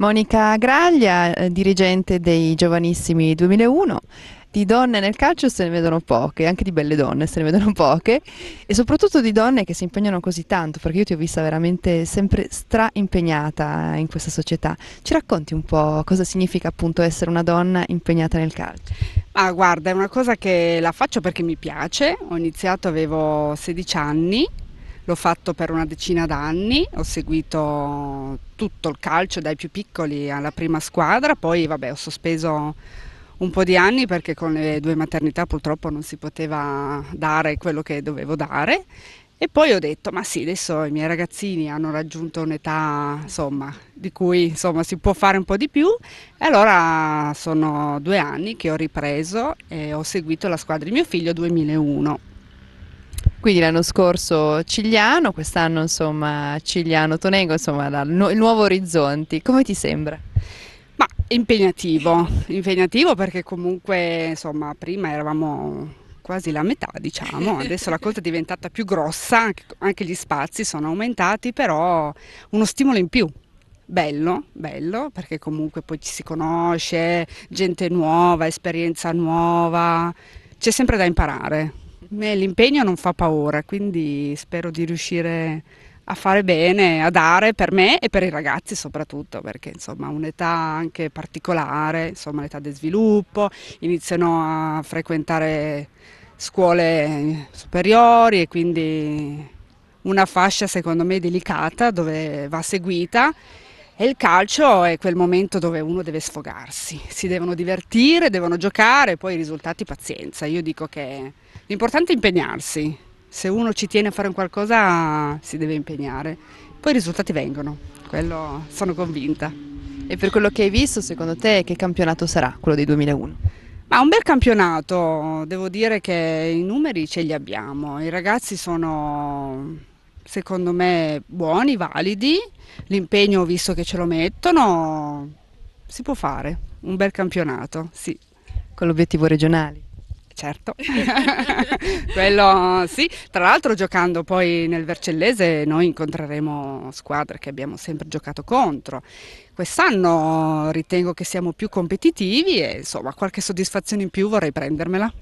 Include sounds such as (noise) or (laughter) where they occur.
Monica Graglia, eh, dirigente dei Giovanissimi 2001. Di donne nel calcio se ne vedono poche, anche di belle donne se ne vedono poche e soprattutto di donne che si impegnano così tanto, perché io ti ho vista veramente sempre straimpegnata eh, in questa società. Ci racconti un po' cosa significa appunto essere una donna impegnata nel calcio? Ma guarda, è una cosa che la faccio perché mi piace, ho iniziato, avevo 16 anni l'ho fatto per una decina d'anni, ho seguito tutto il calcio dai più piccoli alla prima squadra, poi vabbè, ho sospeso un po' di anni perché con le due maternità purtroppo non si poteva dare quello che dovevo dare e poi ho detto, ma sì, adesso i miei ragazzini hanno raggiunto un'età, insomma, di cui insomma, si può fare un po' di più. E allora sono due anni che ho ripreso e ho seguito la squadra di mio figlio 2001. Quindi l'anno scorso Cigliano, quest'anno insomma Cigliano Tonego, insomma la, nu il Nuovo Orizzonti, come ti sembra? Ma impegnativo, impegnativo perché comunque insomma prima eravamo quasi la metà diciamo, adesso la cosa è diventata più grossa, anche gli spazi sono aumentati, però uno stimolo in più. Bello, bello, perché comunque poi ci si conosce, gente nuova, esperienza nuova, c'è sempre da imparare l'impegno non fa paura, quindi spero di riuscire a fare bene, a dare per me e per i ragazzi soprattutto, perché insomma un'età anche particolare, insomma l'età di sviluppo, iniziano a frequentare scuole superiori e quindi una fascia secondo me delicata dove va seguita e il calcio è quel momento dove uno deve sfogarsi, si devono divertire, devono giocare, poi i risultati pazienza, io dico che L'importante è impegnarsi, se uno ci tiene a fare qualcosa si deve impegnare, poi i risultati vengono, quello sono convinta. E per quello che hai visto, secondo te che campionato sarà quello di 2001? Ma un bel campionato, devo dire che i numeri ce li abbiamo, i ragazzi sono secondo me buoni, validi, l'impegno visto che ce lo mettono, si può fare un bel campionato, sì. Con l'obiettivo regionale? certo, (laughs) quello sì. Tra l'altro giocando poi nel Vercellese noi incontreremo squadre che abbiamo sempre giocato contro. Quest'anno ritengo che siamo più competitivi e insomma qualche soddisfazione in più vorrei prendermela.